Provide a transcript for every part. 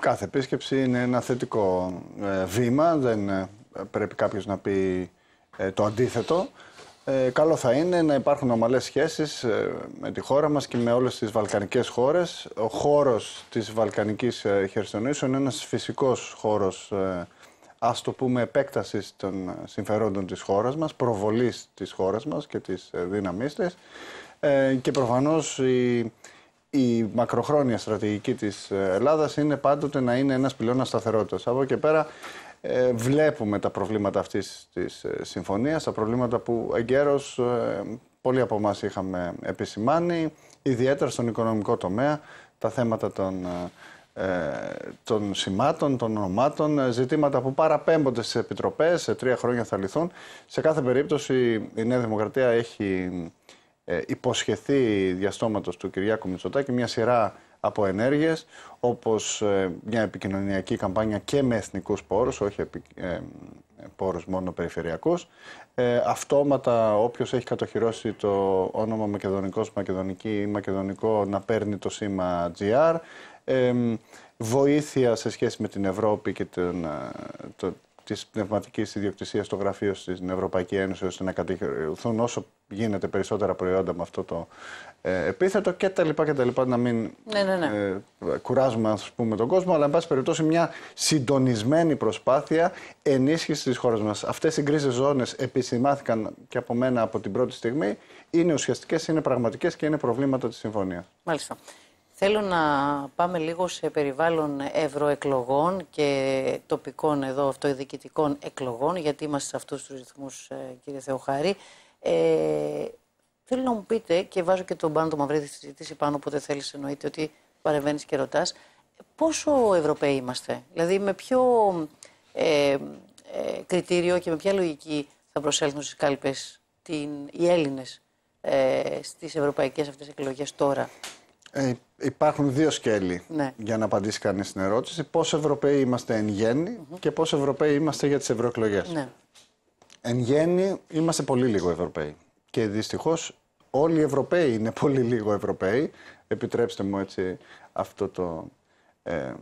κάθε επίσκεψη είναι ένα θετικό ε, βήμα, δεν ε, πρέπει κάποιος να πει ε, το αντίθετο. Ε, καλό θα είναι να υπάρχουν ομαλές σχέσεις με τη χώρα μας και με όλες τις βαλκανικές χώρες. Ο χώρος της Βαλκανικής Χερσονήσου είναι ένας φυσικός χώρος, ας το πούμε, επέκτασης των συμφερόντων της χώρας μας, προβολής της χώρας μας και της δύναμής της. και προφανώς η η μακροχρόνια στρατηγική της ε, Ελλάδας είναι πάντοτε να είναι ένας πυλώνας σταθερότητας. Από και πέρα ε, βλέπουμε τα προβλήματα αυτής της ε, συμφωνίας, τα προβλήματα που εγκαίρως πολύ πολλοί από εμάς είχαμε επισημάνει, ιδιαίτερα στον οικονομικό τομέα, τα θέματα των, των σημάτων, των ονομάτων, ζητήματα που παραπέμπονται στις επιτροπές, σε τρία χρόνια θα λυθούν. Σε κάθε περίπτωση η Νέα Δημοκρατία έχει ε, υποσχεθεί διαστόματος του Κυριάκου Μητσοτάκη μια σειρά από ενέργειες όπως ε, μια επικοινωνιακή καμπάνια και με εθνικούς πόρους, όχι επι, ε, πόρους μόνο περιφερειακούς. Ε, αυτόματα όποιος έχει κατοχυρώσει το όνομα Μακεδονικός, Μακεδονική ή Μακεδονικό να παίρνει το σήμα GR. βοήθεια σε σχέση με την Ευρώπη και τον, το, της πνευματικής ιδιοκτησίας στο γραφείο στην Ευρωπαϊκή Ένωση, ώστε να κατηγορηθούν όσο γίνεται περισσότερα προϊόντα με αυτό το ε, επίθετο και τα λοιπά και τα λοιπά, να μην ναι, ναι, ναι. Ε, κουράζουμε ας πούμε, τον κόσμο, αλλά εν πάση περιπτώσει μια συντονισμένη προσπάθεια ενίσχυσης της χώρας μας. Αυτές οι γκρίζες ζώνες επισημάθηκαν και από μένα από την πρώτη στιγμή, είναι ουσιαστικές, είναι πραγματικές και είναι προβλήματα της συμφωνίας. Μάλιστα. Θέλω να πάμε λίγο σε περιβάλλον ευρωεκλογών και τοπικών εδώ αυτοδιοικητικών εκλογών, γιατί είμαστε σε αυτούς τους ρυθμούς, ε, κύριε Θεοχάρη. Ε, θέλω να μου πείτε, και βάζω και τον πάνω το Μαυρίδη στη συζήτηση πάνω, οπότε θέλεις εννοείται ότι παρεμβαίνεις και ρωτάς, πόσο Ευρωπαίοι είμαστε, δηλαδή με ποιο ε, ε, κριτήριο και με ποια λογική θα προσέλθουν στις κάλπες την, οι Έλληνες στι ε, στις ευρωπαϊκές αυτές εκλογές τώρα. Ε, υπάρχουν δύο σκέλη ναι. για να απαντήσει κανείς στην ερώτηση. Πόσο Ευρωπαίοι είμαστε εν γέννη και πόσο Ευρωπαίοι είμαστε για τις ευρωεκλογές. Ναι. Εν γέννη είμαστε πολύ λίγο Ευρωπαίοι. Και δυστυχώς όλοι οι Ευρωπαίοι είναι πολύ λίγο Ευρωπαίοι. Επιτρέψτε μου έτσι αυτό το ε,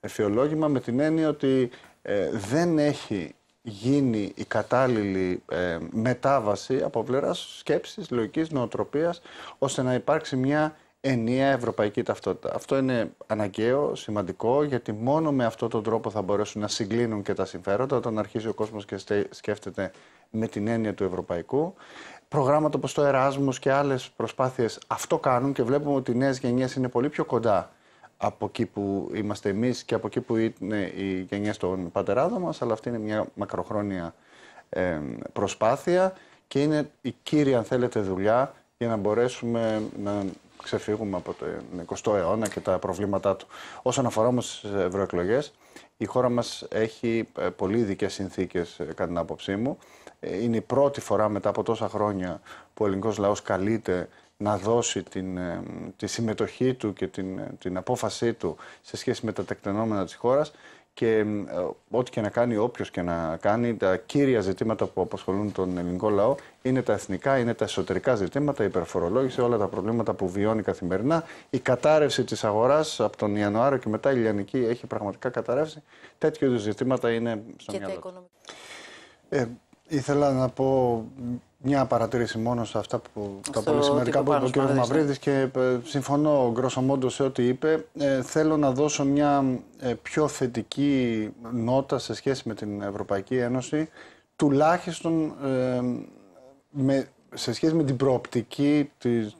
εφιολόγημα με την έννοια ότι ε, δεν έχει γίνει η κατάλληλη ε, μετάβαση από πλευράς σκέψης, λογικής, νοοτροπίας, ώστε να υπάρξει μια ενιαία ευρωπαϊκή ταυτότητα. Αυτό είναι αναγκαίο, σημαντικό, γιατί μόνο με αυτόν τον τρόπο θα μπορέσουν να συγκλίνουν και τα συμφέροντα όταν αρχίζει ο κόσμος και σκέφτεται με την έννοια του ευρωπαϊκού. Προγράμματα όπως το Εράσμος και άλλες προσπάθειες αυτό κάνουν και βλέπουμε ότι οι νέες γενιές είναι πολύ πιο κοντά από εκεί που είμαστε εμείς και από εκεί που είναι οι γενιές των πατεράδων μας, αλλά αυτή είναι μια μακροχρόνια προσπάθεια και είναι η κύρια, αν θέλετε, δουλειά για να μπορέσουμε να ξεφύγουμε από τον 20ο αιώνα και τα προβλήματά του. Όσον αφορά όμως τις ευρωεκλογές, η χώρα μας έχει ε, πολύ ειδικές συνθήκες, ε, κατά την άποψή μου. Ε, είναι η πρώτη φορά μετά από τόσα χρόνια που ο ελληνικός λαός καλείται να δώσει την, τη συμμετοχή του και την, την απόφασή του σε σχέση με τα τεκτενόμενα της χώρας και ε, ό,τι και να κάνει, όποιος και να κάνει, τα κύρια ζητήματα που απασχολούν τον ελληνικό λαό είναι τα εθνικά, είναι τα εσωτερικά ζητήματα, η υπερφορολόγηση, όλα τα προβλήματα που βιώνει καθημερινά. Η κατάρρευση της αγοράς από τον Ιανουάριο και μετά η Ιλιανική έχει πραγματικά καταρρεύσει. Τέτοιου είδους ζητήματα είναι στο μυαλό. Ε, ήθελα να πω μια παρατήρηση μόνο σε αυτά που τα πολύ σημαντικά που είπε ο κ. Μαυρίδης και ε, συμφωνώ μόντω σε ό,τι είπε. Ε, θέλω να δώσω μια ε, πιο θετική νότα σε σχέση με την Ευρωπαϊκή Ένωση, τουλάχιστον με, σε σχέση με την προοπτική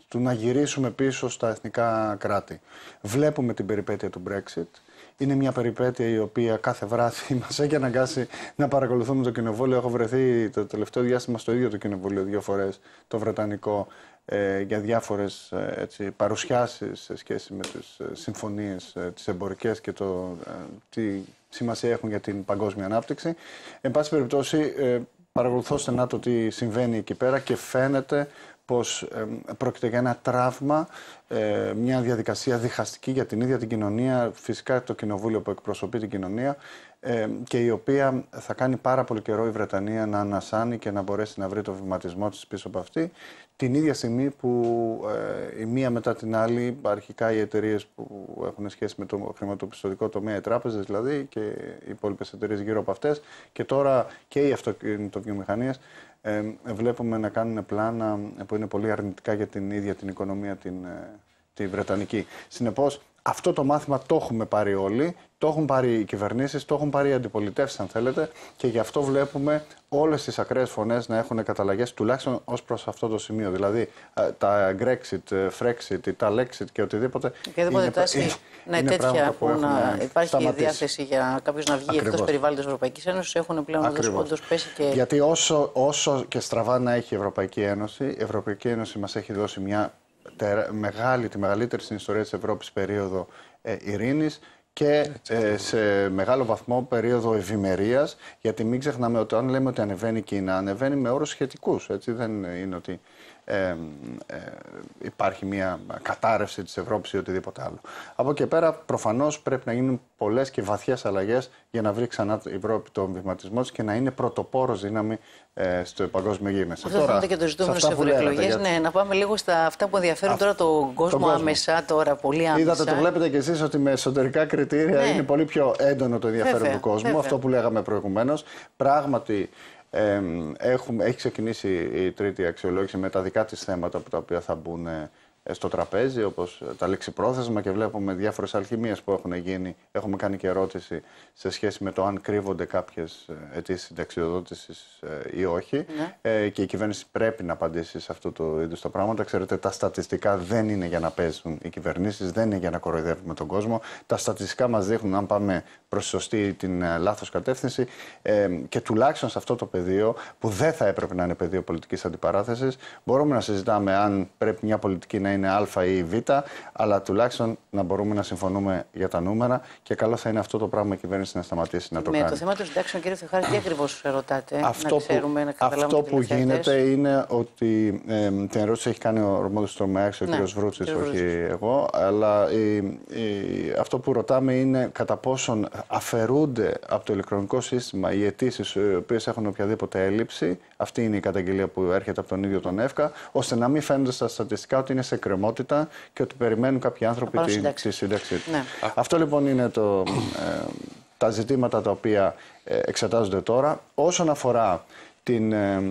του να γυρίσουμε πίσω στα εθνικά κράτη. Βλέπουμε την περιπέτεια του Brexit. Είναι μια περιπέτεια η οποία κάθε βράδυ μας έχει αναγκάσει να παρακολουθούμε το κοινοβούλιο. Έχω βρεθεί το τελευταίο διάστημα στο ίδιο το κοινοβούλιο δύο φορές, το Βρετανικό, ε, για διάφορες ε, παρουσιάσεις σε σχέση με τις συμφωνίες, ε, ε τις εμπορικές και το τι σημασία έχουν για την παγκόσμια ανάπτυξη. Εν πάση περιπτώσει, παρακολουθώ στενά το τι συμβαίνει εκεί πέρα και φαίνεται πως ε, πρόκειται για ένα τραύμα, ε, μια διαδικασία διχαστική για την ίδια την κοινωνία, φυσικά το κοινοβούλιο που εκπροσωπεί την κοινωνία ε, και η οποία θα κάνει πάρα πολύ καιρό η Βρετανία να ανασάνει και να μπορέσει να βρει το βηματισμό της πίσω από αυτή την ίδια στιγμή που ε, η μία μετά την άλλη αρχικά οι εταιρείες που έχουν σχέση με το χρηματοπιστωτικό τομέα, οι τράπεζες δηλαδή και οι υπόλοιπες εταιρείες γύρω από αυτές και τώρα και οι αυτοκινητοβιομηχανίες ε, βλέπουμε να κάνουν πλάνα που είναι πολύ αρνητικά για την ίδια την οικονομία την, ε, τη Βρετανική. Συνεπώς, αυτό το μάθημα το έχουμε πάρει όλοι, το έχουν πάρει οι κυβερνήσεις, το έχουν πάρει οι αντιπολιτεύσεις, αν θέλετε, και γι' αυτό βλέπουμε όλες τις ακραίες φωνές να έχουν καταλλαγέ, τουλάχιστον ως προς αυτό το σημείο. Δηλαδή ε, τα Grexit, ε, Frexit, τα Lexit και οτιδήποτε. Οτιδήποτε είναι, τάση, είναι, ναι, τέτοια που, να ε, υπάρχει σταματήσει. διάθεση για κάποιος να βγει εκτός περιβάλλοντο Ευρωπαϊκής Ένωσης έχουν πλέον πέσει και. Γιατί όσο, όσο και στραβά να έχει η Ευρωπαϊκή Ένωση, η Ευρωπαϊκή Ένωση μας έχει δώσει μια μεγάλη, τη μεγαλύτερη στην ιστορία της Ευρώπης περίοδο ε, ειρήνης και ε, σε μεγάλο βαθμό περίοδο ευημερίας, γιατί μην ξεχνάμε ότι αν λέμε ότι ανεβαίνει η Κίνα, ανεβαίνει με όρους σχετικούς. Δεν είναι ότι ε, ε, υπάρχει μια κατάρρευση της Ευρώπης ή οτιδήποτε άλλο. Από εκεί πέρα προφανώς πρέπει να γίνουν πολλές και βαθιές αλλαγές για να βρει ξανά η Ευρώπη το βηματισμό της και να είναι πρωτοπόρος δύναμη ε, στο παγκόσμιο γήμεσο. Αυτό τώρα, και το ζητούμενο σε ευρωεκλογέ. Ναι, να πάμε λίγο στα αυτά που ενδιαφέρουν τώρα τον κόσμο, άμεσα, τώρα πολύ άμεσα. Είδατε, το βλέπετε κι εσείς ότι με εσωτερικά κριτήρια ναι. είναι πολύ πιο έντονο το ενδιαφέρον Βέβαια. του κόσμου, αυτό που λέγαμε προηγουμένως. Πράγματι, έχουμε, έχει ξεκινήσει η τρίτη αξιολόγηση με τα δικά της θέματα από τα οποία θα μπουν ε, ε, στο τραπέζι, όπως ε, τα πρόθεσμα και βλέπουμε διάφορες αλχημίες που έχουν γίνει. Έχουμε κάνει και ερώτηση σε σχέση με το αν κρύβονται κάποιες αιτήσεις συνταξιοδότησης ε, ή όχι. Ναι. Ε, και η κυβέρνηση πρέπει να απαντήσει σε αυτό το είδους τα πράγματα. Ξέρετε, τα στατιστικά δεν είναι για να παίζουν οι κυβερνήσεις, δεν είναι για να κοροϊδεύουμε τον κόσμο. Τα στατιστικά μας δείχνουν αν πάμε προς σωστή ή την λάθος κατεύθυνση. Ε, και τουλάχιστον σε αυτό το πεδίο, που δεν θα έπρεπε να είναι πεδίο πολιτικής αντιπαράθεσης, μπορούμε να συζητάμε αν πρέπει μια πολιτική να είναι Α ή Β, αλλά τουλάχιστον να μπορούμε να συμφωνούμε για τα νούμερα και καλό θα είναι αυτό το πράγμα η κυβέρνηση να σταματήσει να το κάνει. Με το θέμα των συντάξεων, κύριε Θεοχάρη, τι ακριβώς ρωτάτε, αυτό να ξέρουμε, που, να καταλάβουμε Αυτό που γίνεται είναι ότι την ερώτηση έχει κάνει ο Ρωμόδο Τρομεάκης, ο ναι, κ. Βρούτση, όχι εγώ, αλλά αυτό που ρωτάμε είναι κατά πόσον αφαιρούνται από το ηλεκτρονικό σύστημα οι αιτήσεις οι οποίες έχουν οποιαδήποτε έλλειψη. Αυτή είναι η καταγγελία που έρχεται από τον ίδιο τον ΕΦΚΑ, ώστε να μην φαίνονται στα στατιστικά ότι είναι σε εκκρεμότητα και ότι περιμένουν κάποιοι άνθρωποι τη, σύνταξη. Ναι. Αυτό λοιπόν είναι το, ε, τα ζητήματα τα οποία ε, εξετάζονται τώρα. Όσον αφορά την, ε,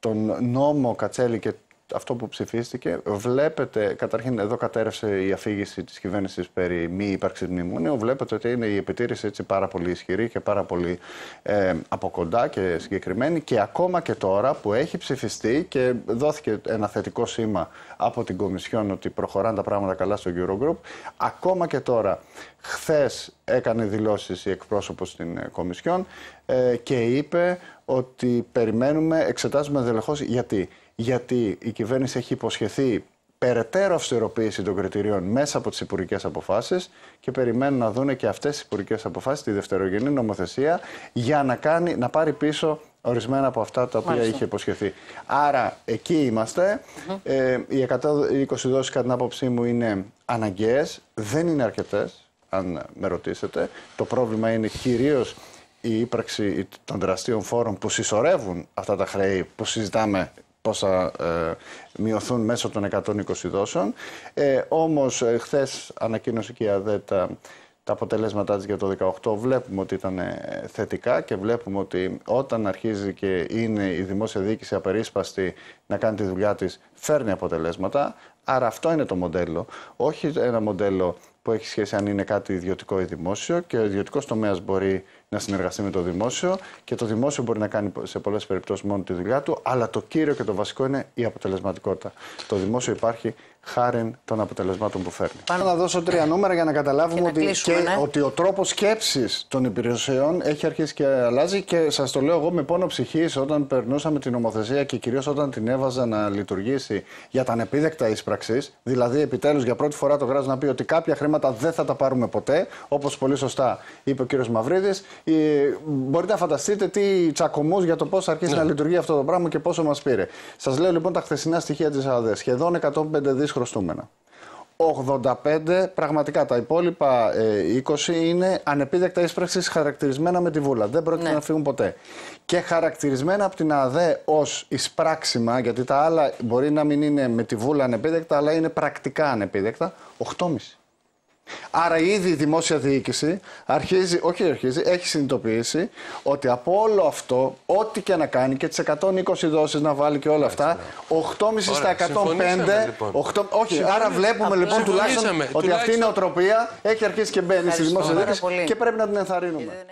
τον νόμο Κατσέλη και αυτό που ψηφίστηκε. Βλέπετε, καταρχήν εδώ κατέρευσε η αφήγηση της κυβέρνησης περί μη ύπαρξης μνημονίου. Βλέπετε ότι είναι η επιτήρηση έτσι πάρα πολύ ισχυρή και πάρα πολύ ε, από κοντά και συγκεκριμένη και ακόμα και τώρα που έχει ψηφιστεί και δόθηκε ένα θετικό σήμα από την Κομισιόν ότι προχωράνε τα πράγματα καλά στο Eurogroup. Ακόμα και τώρα, χθες έκανε δηλώσεις η εκπρόσωπος στην ε, Κομισιόν ε, και είπε ότι περιμένουμε, εξετάζουμε δελεχώς γιατί γιατί η κυβέρνηση έχει υποσχεθεί περαιτέρω αυστηροποίηση των κριτηρίων μέσα από τις υπουργικές αποφάσεις και περιμένουν να δούνε και αυτές τις υπουργικές αποφάσεις, τη δευτερογενή νομοθεσία, για να, κάνει, να πάρει πίσω ορισμένα από αυτά τα οποία Μάλιστα. είχε υποσχεθεί. Άρα εκεί είμαστε. ε, οι 120 δόσεις, κατά την άποψή μου, είναι αναγκαίες. Δεν είναι αρκετές, αν με ρωτήσετε. Το πρόβλημα είναι κυρίως η ύπαρξη των τεραστίων φόρων που συσσωρεύουν αυτά τα χρέη που συζητάμε πώς θα ε, μειωθούν μέσω των 120 δόσεων. Ε, όμως ε, χθες ανακοίνωσε και η ΑΔΕΤΑ τα αποτελέσματά της για το 2018 βλέπουμε ότι ήταν ε, θετικά και βλέπουμε ότι όταν αρχίζει και είναι η δημόσια διοίκηση απερίσπαστη να κάνει τη δουλειά της, φέρνει αποτελέσματα. Άρα αυτό είναι το μοντέλο. Όχι ένα μοντέλο που έχει σχέση αν είναι κάτι ιδιωτικό ή δημόσιο και ο ιδιωτικός τομέας μπορεί να συνεργαστεί με το δημόσιο και το δημόσιο μπορεί να κάνει σε πολλές περιπτώσεις μόνο τη δουλειά του, αλλά το κύριο και το βασικό είναι η αποτελεσματικότητα. Το δημόσιο υπάρχει χάρη των αποτελεσμάτων που φέρνει. Πάνω να δώσω τρία νούμερα για να καταλάβουμε ότι, και ναι. ότι ο τρόπος σκέψης των υπηρεσιών έχει αρχίσει και αλλάζει και σας το λέω εγώ με πόνο ψυχής όταν περνούσαμε την νομοθεσία και κυρίως όταν την έβαζα να λειτουργήσει για τα ανεπίδεκτα ίσπραξης, δηλαδή επιτέλους για πρώτη φορά το κράτο να πει ότι κάποια χρήματα δεν θα τα πάρουμε ποτέ. Όπως πολύ σωστά είπε ο κύριος Μαυρίδης, ε, μπορείτε να φανταστείτε τι τσακωμούς για το πώς αρχίσει ναι. να λειτουργεί αυτό το πράγμα και πόσο μας πήρε. Σας λέω λοιπόν τα χθεσινά στοιχεία της ΑΔΕ. Σχεδόν 105 δις χρωστούμενα. 85, πραγματικά τα υπόλοιπα 20 ε, είναι ανεπίδεκτα ίσπραξης χαρακτηρισμένα με τη βούλα. Δεν πρόκειται ναι. να φύγουν ποτέ. Και χαρακτηρισμένα από την ΑΔΕ ως εισπράξιμα, γιατί τα άλλα μπορεί να μην είναι με τη βούλα ανεπίδεκτα, αλλά είναι πρακτικά ανεπίδεκτα, 8,5. Άρα ήδη η δημόσια διοίκηση αρχίζει, όχι αρχίζει, έχει συνειδητοποιήσει ότι από όλο αυτό, ό,τι και να κάνει και τις 120 δόσεις να βάλει και όλα αυτά, 8,5 στα 105. όχι, άρα βλέπουμε λοιπόν τουλάχιστον ότι αυτή η νοοτροπία έχει αρχίσει και μπαίνει στη δημόσια διοίκηση και πρέπει να την ενθαρρύνουμε.